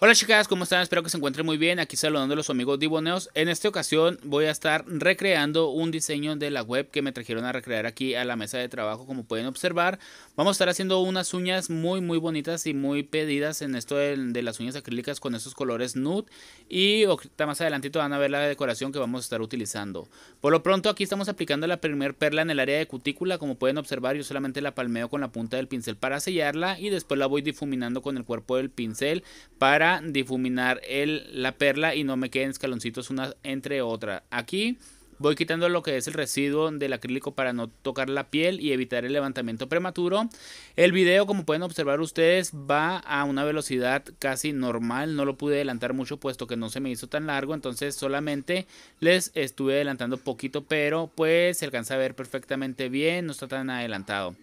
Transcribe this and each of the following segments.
Hola chicas, ¿cómo están? Espero que se encuentren muy bien. Aquí saludando a los amigos Diboneos. En esta ocasión voy a estar recreando un diseño de la web que me trajeron a recrear aquí a la mesa de trabajo, como pueden observar. Vamos a estar haciendo unas uñas muy muy bonitas y muy pedidas en esto de, las uñas acrílicas con estos colores nude. Y más adelantito van a ver la decoración que vamos a estar utilizando. Por lo pronto aquí estamos aplicando la primer perla en el área de cutícula. Como pueden observar yo solamente la palmeo con la punta del pincel para sellarla y después la voy difuminando con el cuerpo del pincel para difuminar la perla y no me queden escaloncitos una entre otra. Aquí voy quitando lo que es el residuo del acrílico para no tocar la piel y evitar el levantamiento prematuro. El video como pueden observar ustedes va a una velocidad casi normal, no lo pude adelantar mucho puesto que no se me hizo tan largo, entonces solamente les estuve adelantando poquito pero pues se alcanza a ver perfectamente bien, no está tan adelantado.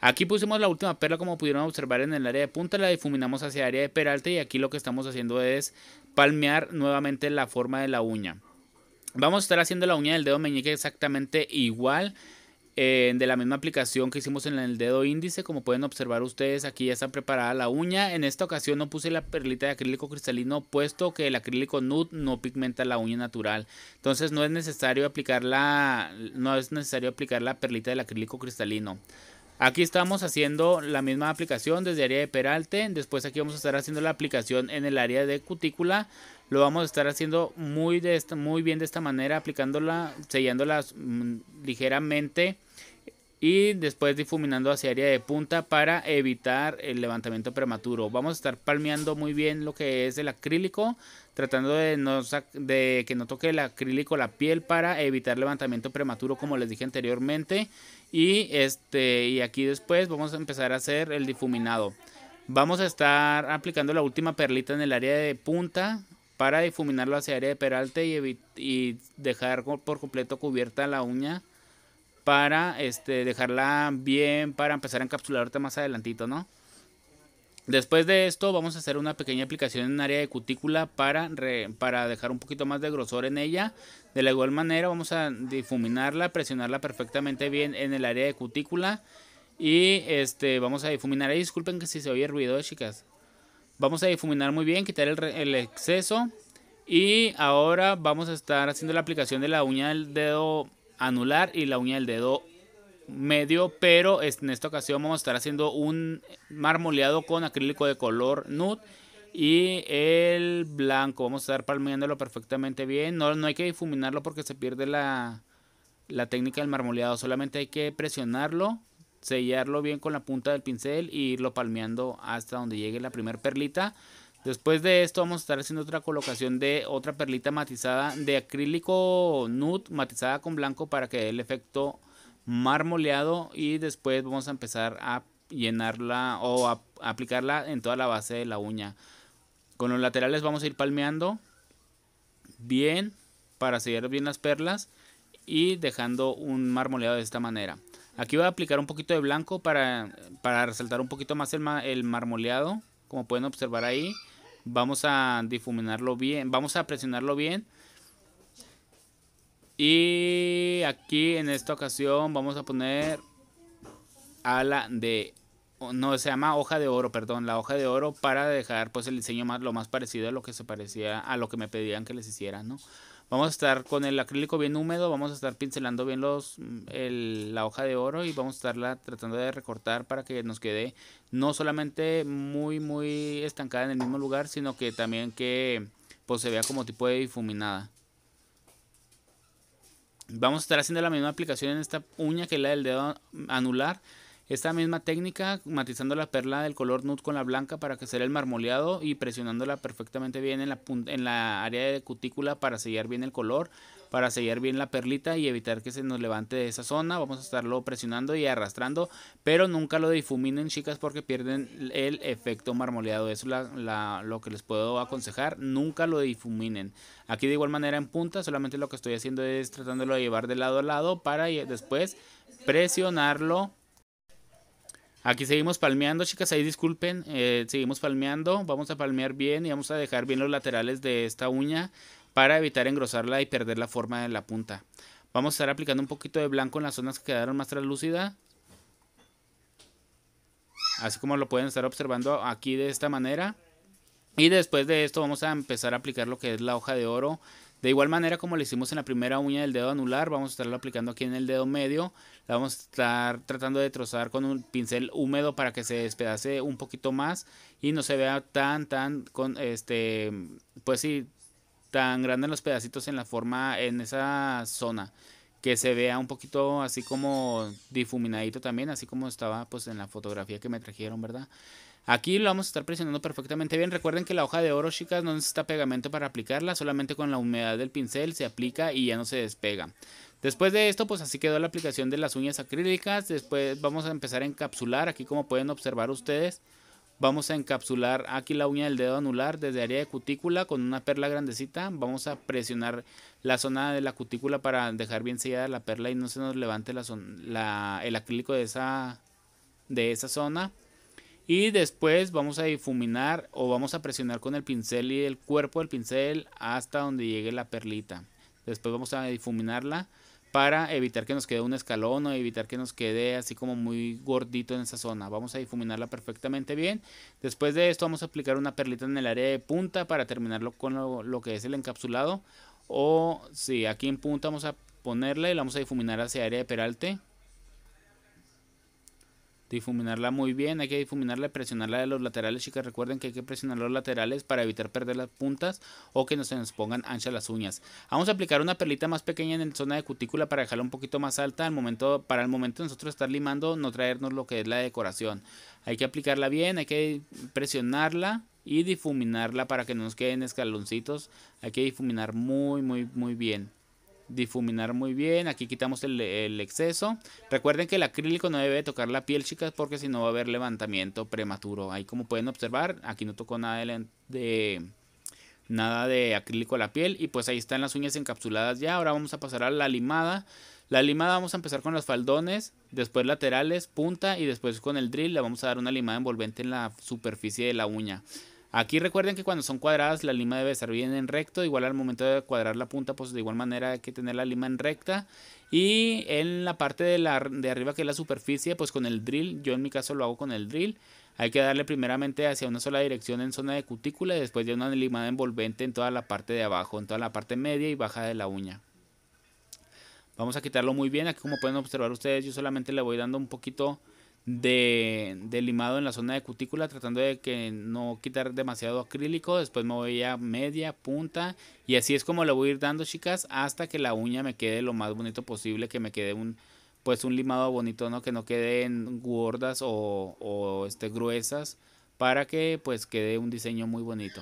Aquí pusimos la última perla como pudieron observar en el área de punta, la difuminamos hacia área de peralte y aquí lo que estamos haciendo es palmear nuevamente la forma de la uña. Vamos a estar haciendo la uña del dedo meñique exactamente igual. Eh, de la misma aplicación que hicimos en el dedo índice. Como pueden observar ustedes, aquí ya está preparada la uña. En esta ocasión no puse la perlita de acrílico cristalino, puesto que el acrílico nude no pigmenta la uña natural. Entonces no es necesario aplicar la, no es necesario aplicar la perlita del acrílico cristalino. Aquí estamos haciendo la misma aplicación desde área de peralte. Después aquí vamos a estar haciendo la aplicación en el área de cutícula. Lo vamos a estar haciendo muy, de muy bien de esta manera, aplicándola, sellándola mm, ligeramente y después difuminando hacia área de punta para evitar el levantamiento prematuro. Vamos a estar palmeando muy bien lo que es el acrílico, tratando de, no, de que no toque el acrílico la piel para evitar levantamiento prematuro como les dije anteriormente. Y, este, y aquí después vamos a empezar a hacer el difuminado. Vamos a estar aplicando la última perlita en el área de punta para difuminarlo hacia área de peralte y, y dejar por completo cubierta la uña para este, dejarla bien, para empezar a encapsularte más adelantito, ¿no? Después de esto vamos a hacer una pequeña aplicación en el área de cutícula para, para dejar un poquito más de grosor en ella. De la igual manera vamos a difuminarla, presionarla perfectamente bien en el área de cutícula. Y este, vamos a difuminar. disculpen que si se oye ruido, chicas. Vamos a difuminar muy bien, quitar el, el exceso. Y ahora vamos a estar haciendo la aplicación de la uña del dedo anular y la uña del dedo medio, pero en esta ocasión vamos a estar haciendo un marmoleado con acrílico de color nude y el blanco. Vamos a estar palmeándolo perfectamente bien. No, hay que difuminarlo porque se pierde la, la técnica del marmoleado. Solamente hay que presionarlo, sellarlo bien con la punta del pincel y irlo palmeando hasta donde llegue la primera perlita. Después de esto vamos a estar haciendo otra colocación de otra perlita matizada de acrílico nude matizada con blanco para que dé el efecto marmoleado y después vamos a empezar a llenarla o a aplicarla en toda la base de la uña. Con los laterales vamos a ir palmeando bien para sellar bien las perlas y dejando un marmoleado de esta manera. Aquí voy a aplicar un poquito de blanco para, para resaltar un poquito más el, el marmoleado, como pueden observar ahí. Vamos a difuminarlo bien, vamos a presionarlo bien. Y aquí en esta ocasión vamos a poner ala de no se llama hoja de oro, perdón, la hoja de oro para dejar pues el diseño más lo más parecido a lo que se parecía a lo que me pedían que les hiciera, ¿no? Vamos a estar con el acrílico bien húmedo, vamos a estar pincelando bien los, mm, la hoja de oro y vamos a estarla tratando de recortar para que nos quede no solamente muy, muy estancada en el mismo lugar, sino que también que pues, se vea como tipo de difuminada. Vamos a estar haciendo la misma aplicación en esta uña que es la del dedo anular esta misma técnica, matizando la perla del color nude con la blanca para que sea el marmoleado y presionándola perfectamente bien en la, en la área de cutícula para sellar bien el color, para sellar bien la perlita y evitar que se nos levante de esa zona. Vamos a estarlo presionando y arrastrando, pero nunca lo difuminen chicas porque pierden el efecto marmoleado. Eso es lo que les puedo aconsejar, nunca lo difuminen. Aquí de igual manera en punta, solamente lo que estoy haciendo es tratándolo de llevar de lado a lado para después presionarlo Aquí seguimos palmeando, chicas. Ahí disculpen. Eh, seguimos palmeando. Vamos a palmear bien y vamos a dejar bien los laterales de esta uña para evitar engrosarla y perder la forma de la punta. Vamos a estar aplicando un poquito de blanco en las zonas que quedaron más translúcidas. Así como lo pueden estar observando aquí de esta manera. Y después de esto vamos a empezar a aplicar lo que es la hoja de oro de igual manera como lo hicimos en la primera uña del dedo anular, vamos a estarlo aplicando aquí en el dedo medio. La vamos a estar tratando de trozar con un pincel húmedo para que se despedace un poquito más y no se vea tan, tan, con este, pues sí, tan grande los pedacitos en la forma, en esa zona. Que se vea un poquito así como difuminadito también, así como estaba pues en la fotografía que me trajeron, ¿verdad? Aquí lo vamos a estar presionando perfectamente bien. Recuerden que la hoja de oro, chicas, no necesita pegamento para aplicarla. Solamente con la humedad del pincel se aplica y ya no se despega. Después de esto, pues así quedó la aplicación de las uñas acrílicas. Después vamos a empezar a encapsular. Aquí como pueden observar ustedes, vamos a encapsular aquí la uña del dedo anular desde área de cutícula con una perla grandecita. Vamos a presionar la zona de la cutícula para dejar bien sellada la perla y no se nos levante la, el acrílico de esa, de esa zona. Y después vamos a difuminar o vamos a presionar con el pincel y el cuerpo del pincel hasta donde llegue la perlita. Después vamos a difuminarla para evitar que nos quede un escalón o evitar que nos quede así como muy gordito en esa zona. Vamos a difuminarla perfectamente bien. Después de esto vamos a aplicar una perlita en el área de punta para terminarlo con lo, que es el encapsulado. O si aquí en punta vamos a ponerla y la vamos a difuminar hacia área de peralte difuminarla muy bien, hay que difuminarla y presionarla de los laterales, chicas, recuerden que hay que presionar los laterales para evitar perder las puntas o que no se nos pongan anchas las uñas. Vamos a aplicar una perlita más pequeña en la zona de cutícula para dejarla un poquito más alta al momento, para el momento de nosotros estar limando, no traernos lo que es la decoración. Hay que aplicarla bien, hay que presionarla y difuminarla para que no nos queden escaloncitos, hay que difuminar muy muy muy bien difuminar muy bien. Aquí quitamos el, exceso. Recuerden que el acrílico no debe tocar la piel, chicas, porque si no va a haber levantamiento prematuro. Ahí como pueden observar, aquí no tocó nada de, nada de acrílico a la piel. Y pues ahí están las uñas encapsuladas ya. Ahora vamos a pasar a la limada. La limada vamos a empezar con los faldones, después laterales, punta y después con el drill le vamos a dar una limada envolvente en la superficie de la uña. Aquí recuerden que cuando son cuadradas la lima debe estar bien en recto, igual al momento de cuadrar la punta pues de igual manera hay que tener la lima en recta. Y en la parte de, la, de arriba que es la superficie pues con el drill, yo en mi caso lo hago con el drill. Hay que darle primeramente hacia una sola dirección en zona de cutícula y después de una limada envolvente en toda la parte de abajo, en toda la parte media y baja de la uña. Vamos a quitarlo muy bien, aquí como pueden observar ustedes yo solamente le voy dando un poquito de, limado en la zona de cutícula tratando de que no quitar demasiado acrílico después me voy a media punta y así es como lo voy a ir dando chicas hasta que la uña me quede lo más bonito posible que me quede un pues un limado bonito no que no queden gordas o, o este, gruesas para que pues quede un diseño muy bonito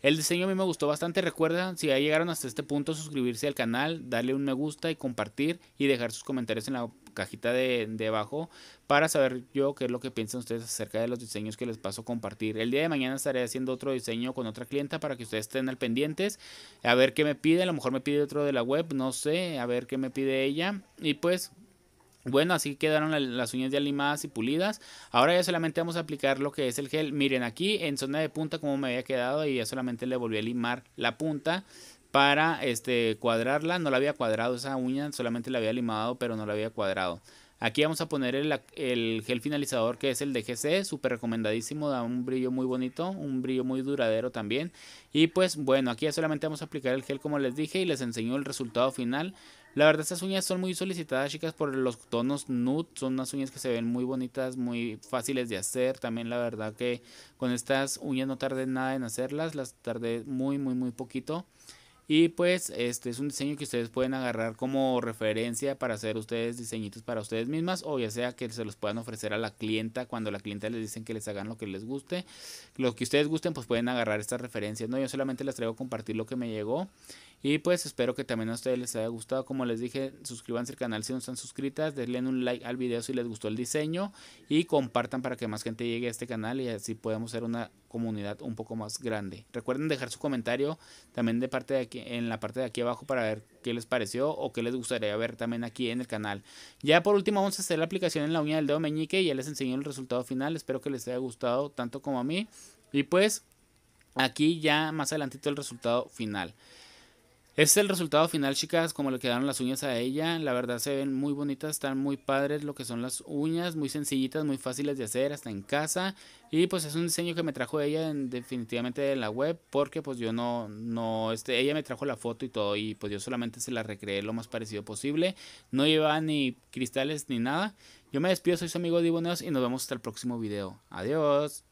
el diseño a mí me gustó bastante. Recuerda, si ya llegaron hasta este punto, suscribirse al canal, darle un me gusta y compartir y dejar sus comentarios en la cajita de, abajo para saber yo qué es lo que piensan ustedes acerca de los diseños que les paso a compartir. El día de mañana estaré haciendo otro diseño con otra clienta para que ustedes estén al pendientes, a ver qué me pide, a lo mejor me pide otro de la web, no sé, a ver qué me pide ella y pues bueno, así quedaron las uñas ya limadas y pulidas. Ahora ya solamente vamos a aplicar lo que es el gel. Miren aquí en zona de punta como me había quedado y ya solamente le volví a limar la punta para este, cuadrarla. No la había cuadrado esa uña, solamente la había limado, pero no la había cuadrado. Aquí vamos a poner el, el, gel finalizador que es el de GC, súper recomendadísimo, da un brillo muy bonito, un brillo muy duradero también. Y pues bueno, aquí solamente vamos a aplicar el gel como les dije y les enseño el resultado final. La verdad estas uñas son muy solicitadas chicas por los tonos nude, son unas uñas que se ven muy bonitas, muy fáciles de hacer. También la verdad que con estas uñas no tardé nada en hacerlas, las tardé muy muy muy poquito. Y pues este es un diseño que ustedes pueden agarrar como referencia para hacer ustedes diseñitos para ustedes mismas o ya sea que se los puedan ofrecer a la clienta cuando la clienta les dicen que les hagan lo que les guste. Lo que ustedes gusten pues pueden agarrar estas referencias, ¿no? Yo solamente les traigo a compartir lo que me llegó y pues espero que también a ustedes les haya gustado. Como les dije, suscríbanse al canal si no están suscritas. Denle un like al video si les gustó el diseño. Y compartan para que más gente llegue a este canal y así podemos ser una comunidad un poco más grande. Recuerden dejar su comentario también de parte de aquí, en la parte de aquí abajo para ver qué les pareció o qué les gustaría ver también aquí en el canal. Ya por último vamos a hacer la aplicación en la uña del dedo meñique y ya les enseñé el resultado final. Espero que les haya gustado tanto como a mí. Y pues aquí ya más adelantito el resultado final es el resultado final, chicas, como le quedaron las uñas a ella. La verdad se ven muy bonitas, están muy padres lo que son las uñas, muy sencillitas, muy fáciles de hacer, hasta en casa. Y pues es un diseño que me trajo ella definitivamente en la web, porque pues yo no, no, este, ella me trajo la foto y todo, y pues yo solamente se la recreé lo más parecido posible. No lleva ni cristales ni nada. Yo me despido, soy su amigo Diboneos y nos vemos hasta el próximo video. Adiós.